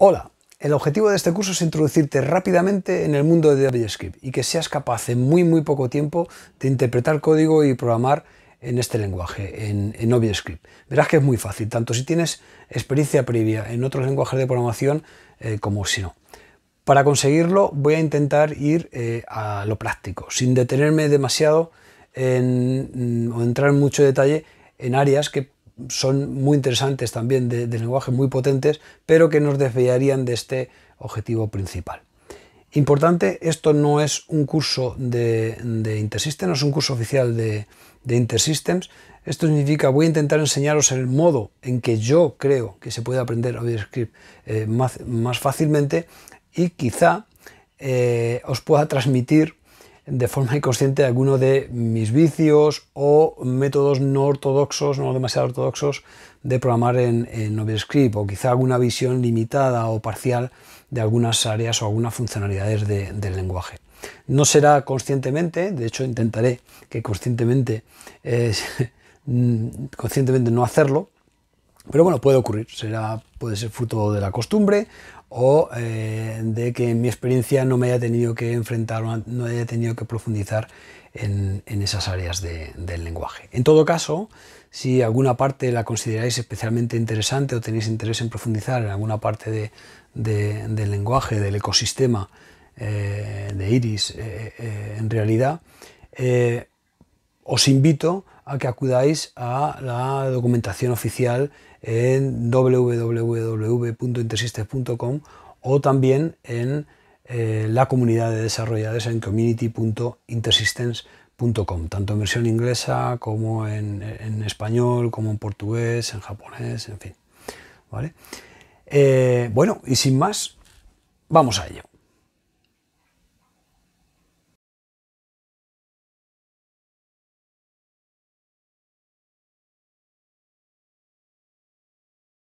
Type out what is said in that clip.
Hola, el objetivo de este curso es introducirte rápidamente en el mundo de JavaScript y que seas capaz en muy muy poco tiempo de interpretar código y programar en este lenguaje, en, en Verás que es muy fácil, tanto si tienes experiencia previa en otros lenguajes de programación eh, como si no. Para conseguirlo voy a intentar ir eh, a lo práctico, sin detenerme demasiado mm, o entrar en mucho detalle en áreas que son muy interesantes también de, lenguaje, muy potentes, pero que nos desviarían de este objetivo principal. Importante, esto no es un curso de, InterSystems, no es un curso oficial de, Intersystems. Esto significa, voy a intentar enseñaros el modo en que yo creo que se puede aprender a eh, más, más, fácilmente y quizá eh, os pueda transmitir de forma inconsciente alguno de mis vicios o métodos no ortodoxos, no demasiado ortodoxos, de programar en, en Script o quizá alguna visión limitada o parcial de algunas áreas o algunas funcionalidades del lenguaje. No será conscientemente, de hecho intentaré que conscientemente, eh, conscientemente no hacerlo, pero bueno, puede ocurrir, será, puede ser fruto de la costumbre o eh, de que en mi experiencia no me haya tenido que enfrentar, no haya tenido que profundizar en, esas áreas del lenguaje. En todo caso, si alguna parte la consideráis especialmente interesante o tenéis interés en profundizar en alguna parte del lenguaje, del ecosistema eh, de Iris eh, en realidad, os invito a que acudáis a la documentación oficial en www.intersistence.com o también en eh, la comunidad de desarrolladores en community.intersystems.com, tanto en versión inglesa como en, español, como en portugués, en japonés, en fin. ¿Vale? Eh, bueno, y sin más, vamos a ello.